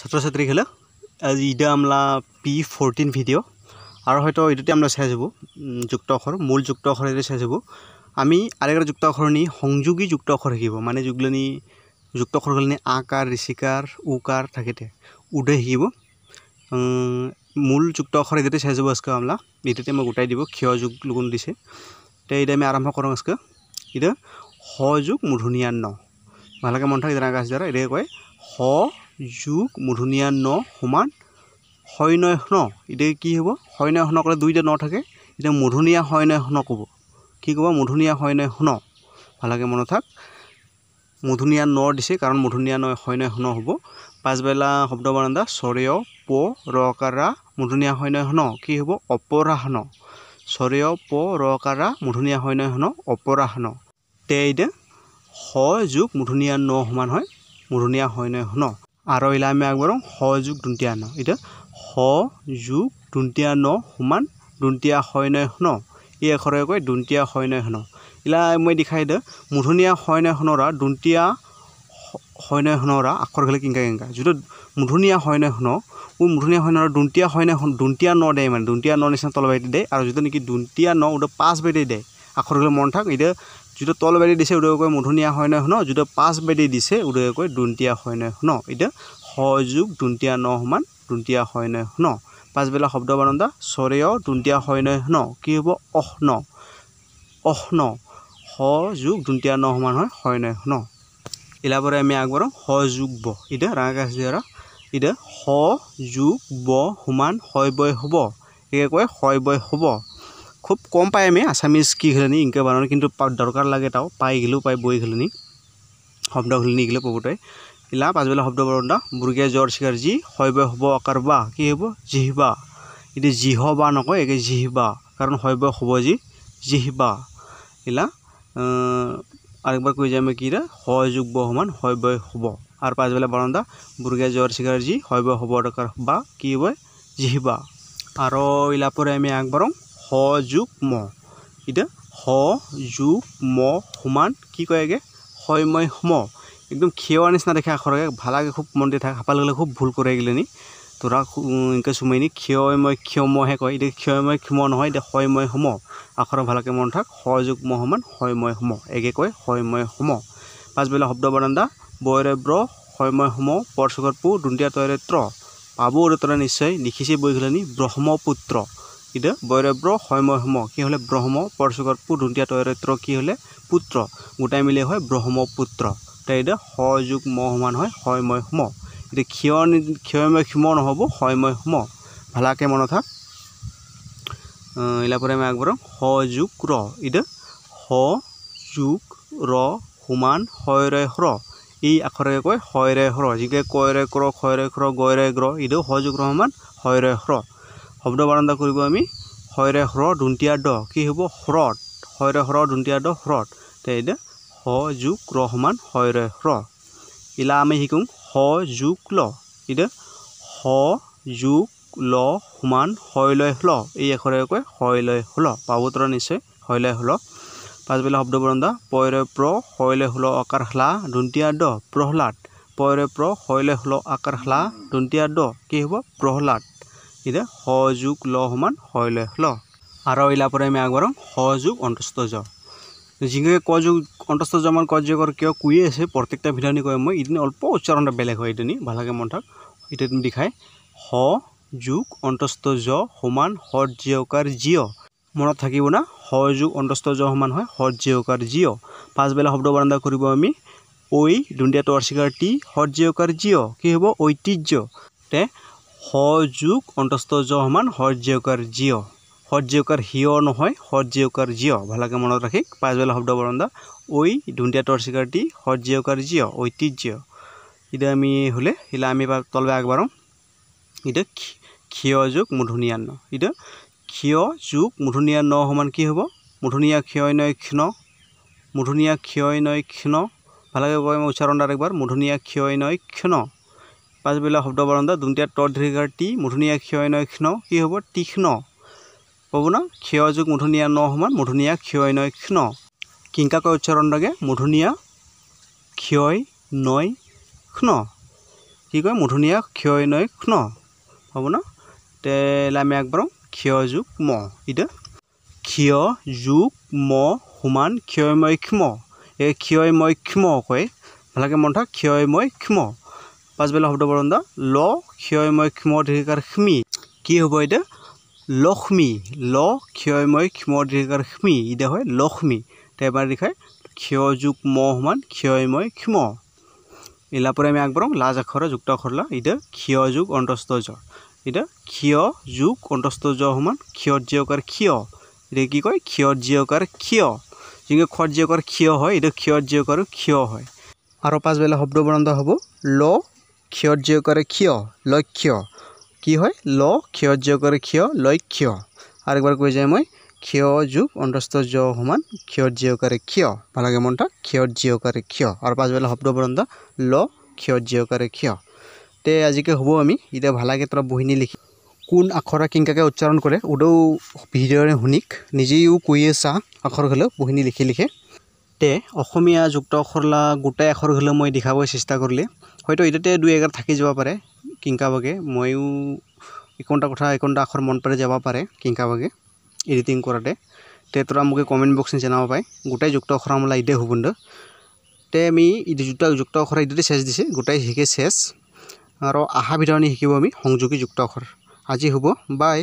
ছাত্ৰ ছাত্ৰী খেলে আজি ইটা আমলা পি ফোৰটিন ভিডিঅ' আৰু হয়তো এইটোতে আমরা চাই যাব যুক্ত অক্ষর মূল যুক্ত অক্ষর এটা চাই যাব আমি আরেকটা যুক্ত অক্ষর নি সংযোগী যুক্ত অক্ষর শিকিব মানে যুগলানি যুক্ত অক্ষরগুলি আকার ঋষিকার উকার থাকে উদে শিখব মূল যুক্ত অক্ষর এটাতে চাই যাব আজকে আমলা এটাতে আমার গোটাই দিব ক্ষয় যুগ লগুন দিছে এটা আমি আৰম্ভ কৰোঁ আৰম্ভ কৰোম আজকে এটা হযুগ ন ভালকৈ মন থাকে যাৰা আকাশ যাৰা এটাকে কয় হ যোগ মূধনীয়া ন সমান শৈনয় ন এতিয়া কি হ'ব শৈনয় হন ক'লে দুইটা ন থাকে এতিয়া হয় শৈনয় হন ক'ব কি ক'ব মূধনীয়া শৈনয় হন ভালকৈ মনত থাক মূধনীয়া ন দিছে কাৰণ মূধনীয়া নয় হয় নয় শুন হ'ব পাছবেলা শব্দ বাৰান্দা স্বৰেয় প ৰ কাৰা হয় শৈনয় শুন কি হ'ব অপৰাহন স্বৰেয় প ৰ কাৰা মূধনীয়া শৈনয় হন অপৰাহন তে এতিয়া স যোগ মূধনীয়া ন সমান হয় হয় শৈনয় শুন আৰু এলা আমি আগবাৰো স যোগ দুন্তীয়া ন এতিয়া স যোগ দুন্তীয়া ন সমান দুন্তীয়া হয় নে শুন ই এখৰে কয় দুন্তীয়া হয় নে শুন এইলা মই দেখাই দিওঁ মূধনীয়া হয় নে শুনৰা দুন্তীয়া হয় নে শুনৰা আখৰ খেলে কিংকা কিংকা যিটো মূধনীয়া হয় নে শুন ও মূধনীয়া হয় নে দুন্তীয়া হয় নে দুন্তীয়া ন দেই মানে দুন্তীয়া ন নিচিনা তলবাৰীত দেই আৰু যিটো নেকি দুন্তীয়া ন উদ পাঁচ বাইটি দেই আখৰ খেলে মন থাক এতিয়া যিটো তল বেদি দিছে উদয়কৈ মধুনীয়া হয়নে শুন যিটো পাঁচ বেদি দিছে উদয়কৈ দুন্তীয়া হয়নে শুন এতিয়া স সযোগ দুন্তীয়া ন সমান দুন্তীয়া নহয় শুন পাঁচবেলা শব্দ বানন্দ স্বৰেও দুন্তীয়া হয়নে শুন কি হ'ব অহ ন স যোগ দুন্তীয়া ন সমান হয় হয় হয়নে শুন ইলাবৰে আমি স যুগ ব এতিয়া ৰাঙাকাশ দিয়াৰ এতিয়া স যোগ ব সমান হয় বৈ হ'ব একে কয় হয় বয় হ'ব খুব কম পায় আমি আসামিজ কি খেলনি ইনকে বানানো কিন্তু দরকার লাগে তাও পাই গেলেও পাই বই খেলনি শব্দ খেলেনি গেলে প্রভুতে এলা পাঁচবেলা শব্দ বরণ বুর্গে জ্বর শিকার জি হয় হব আকার বা কি হব জিহিবা এটি জিহ বা নকয় একে জিহিবা কারণ হয় হব জি জিহিবা এলা আরেকবার কই আমি কি রা হযুগ্য সমান হয় হব আর পাঁচবেলা বরণ দা বুর্গে জ্বর শিকার জি হয় হব দরকার বা কি হব জিহিবা আরও ইলাপরে আমি আগবাড়ো সযুগ্ম এতিয়া স ম সমান কি কয় কয়গৈ সময়ম একদম খিয়া নিচিনা দেখে আখৰগে ভালাকৈ খুব মন দি থাকে সাপালি গ'লে খুব ভুল কৰি গ'লে নি তোৰা এনেকৈ নি ক্ষয়ময় ক্ষমহে কয় এতিয়া ক্ষয়ময় ক্ষম নহয় এতিয়া সময় সম আখৰ ভালকৈ মন থাক স সযুগ্ম সমান সময় সম একে কয় সময় সম পাছবেলা শব্দ বৰান্দা বৈৰব্ৰ সময় সম পৰচুকৰ পু দুটিয়া তৈৰে ত্ৰ পাবৰ তৰা নিশ্চয় লিখিছে বৈ গ্ৰহ্মপুত্ৰ কিন্তু বৈৰব্ৰ হৈমহম কি হ'লে ব্ৰহ্ম পৰশুকৰ পু ধুনীয়া তৈৰত্ৰ কি হ'লে পুত্ৰ গোটাই মিলি হয় ব্ৰহ্মপুত্ৰ তাৰ স যুগ ম সমান হয় হৈময় হম এতিয়া ক্ষয় ক্ষয়ময় ক্ষম নহ'ব হৈময় হম ভালকৈ মনত থাক পৰা আমি আগবঢ়াম স যুগ ৰ ইদে স যোগ ৰ সুমান হয়ৰে হ্ৰ এই আখৰে কয় হয়ৰে হ্ৰ যিকে ৰে ক্ৰ খয়ৰে ক্ৰ গৈৰে গ্ৰ ইদেও স যোগ ৰ সমান হ্ৰ শব্দ বাৰণ্ডা কৰিব আমি হয়ৰে হ্ৰ দুন্তীয়া দ কি হ'ব হ্ৰদ হয়ৰে হ্ৰ দুন্তীয়া দ হ্ৰদ তে এতিয়া হ যোগ ৰ সমান হয়ৰে হ্ৰ ইলা আমি শিকোঁ হ যোগ ল এতিয়া হ যোগ ল সমান লৈ হ্ল এই এশৰে কয় শৈলয় হ্ল পাবুতৰ নিশ্চয় লৈ হল পাছবেলা শব্দ বৰণ্ডা পয়ৰে প্ৰ শৈল হ'ল আকাৰ হ্লা দুন্তীয়া দ প্ৰহ্লাদ পয়ৰে প্ৰ শৈল হ'ল আকাৰ হ্লা দুন্তীয়া দ কি হ'ব প্ৰহ্লাদ ইদে যোগ ল সমান শৈলেশ ল আৰু এইলা পৰে আমি আগবাৰ সযোগ অন্তস্থ য ক যুগ অন্তস্থ যমান কযোগৰ কিয় কুয়ে আছে প্ৰত্যেকটা বিধানী কয় মই ইদিন অলপ উচ্চাৰণ বেলেগ হয় এইদিন ভালকৈ মন থাক এতিয়া তুমি দেখাই স যোগ অন্তস্থ য সমান সৰ্যকাৰ জিঅ মনত থাকিব না যুগ অন্তস্থ য সমান হয় সৰ্যকাৰ জিঅ পাছবেলা শব্দ বাৰান্দা কৰিব আমি ঐ দুণ্ডিয়া টৰ্চিকাৰ টি সৰ্যকাৰ জিয় কি হ'ব ঐতিহ্য তে সযোগ অন্তস্থ য সমান সৰ্যকাৰ জীয় সৰ্যকাৰ হিয় নহয় সৰ্যকাৰ জীয় ভালকে মনত ৰাখি পাছবেলা শব্দ বৰন্দা ঐ ধুনীয়া তৰ্চিকাৰটি সৰ্যকাৰ জীয় ঐতিহ্য এতিয়া আমি হ'লে এতিয়া আমি তলবে আগবাৰোঁ এতিয়া ক্ষিয় যোগ ন এতিয়া ক্ষিয় যোগ ন সমান কি হ'ব মধুনীয়া ক্ষয় নয় ক্ষণ মধুনীয়া ক্ষয় নয় ক্ষণ ভালকৈ কয় মই উচ্চাৰণ তাত একবাৰ মধুনীয়া ক্ষয় নয় ক্ষণ পাছবেলা শব্দ বাৰন্ত দুমতীয়া তদ্ৰীঘাৰ টি মধুনীয়া ক্ষয়নয় ক্ষ্ণ কি হ'ব তীক্ষ্ণ হ'ব ন ক্ষয় যোগ মধুনীয়া ন সমান মধুনীয়া ক্ষয়নয় ক্ষ্ণ কিংকাকৈ উচ্চাৰণ লাগে মধুনীয়া ক্ষয় নয় ক্ষ্ণ কি কয় মধুনীয়া ক্ষয় নয় ক্ষ্ণ হ'ব ন তেল আমি আগবাৰোঁ ক্ষয় যোগ ম এতিয়া ক্ষয় যোগ ম সমান ক্ষয়ময় ক্ষ্ম এই ক্ষয় ক্ষ্ম কয় ভালকৈ মন থাক ক্ষয় ক্ষ্ম পাঁচবেলা শব্দ শব্দবৰণ ল ক্ষয়ময় ক্ষমধিকাৰ ক্ষমি কি হ'ব এতিয়া লক্ষ্মী ল ক্ষয়ময় ক্ষমধিকাৰ ক্ষমি এতিয়া হয় লক্ষ্মী তাৰপৰা লিখাই ক্ষয়যোগ ম সমান ক্ষয়ময় ক্ষম পৰা আমি আগবঢ়াওঁ লাজ আখৰ যুক্ত আখৰলা এতিয়া ক্ষয়যোগ অন্তস্থ জ এতিয়া ক্ষয় যোগ অন্তস্থ জ সমান জীয়কাৰ ক্ষয় এতিয়া কি কয় জীয়কাৰ ক্ষয় যেনেকৈ জীয়কাৰ ক্ষয় হয় এতিয়া ক্ষয়জীয়কাৰো ক্ষয় হয় আৰু পাঁচবেলা শব্দ বৰণ হ'ব ল ক্ষয়ত জয় করে ক্ষয় লক্ষ্য কি হয় ল ক্ষয়ত জয় করে ক্ষয় লক্ষ্য একবাৰ কৈ যায় মই ক্ষয় যুগ অন্তস্থ জ সমান ক্ষয়ত জয় করে ক্ষয় ভালোকে মনটা ক্ষয়ত জয় করে ক্ষয় আর পাঁচবেলা শব্দ বরন্দ ল ক্ষয়ত জয় করে ক্ষয় তে আজিকে হব আমি এটা ভালাকে তো বহিনী লিখি কোন আখরা কিংকাকে উচ্চাৰণ কৰে উদৌ ভিডিঅ'ৰে শুনিক নিজেও কৈয়ে চা আখৰ হলেও বহিনী লিখি লিখে তে অসমীয়া যুক্ত আখৰলা গোটেই আখৰ হলেও মই দেখাব চেষ্টা কৰিলে হয়তো এতিয়াতে দুই এগাৰ থাকি যাব পাৰে কিংকাভাগে ময়ো একোটা কথা একোটা আখৰ মন পৰে যাব পাৰে কিংকাভাগে এডিটিং কৰোঁতে তেতিয়া মোক কমেণ্ট বক্সত জনাব পাৰে গোটেই যুক্ত অখৰ আমাৰ ইদে হুবন্দ তে আমি যুক্ত যুক্ত অখৰ ইদতে চেচ দিছে গোটেই শিকে চেচ আৰু আহা ভিতৰত শিকিব আমি সংযোগী যুক্ত অখৰ আজি হ'ব বাই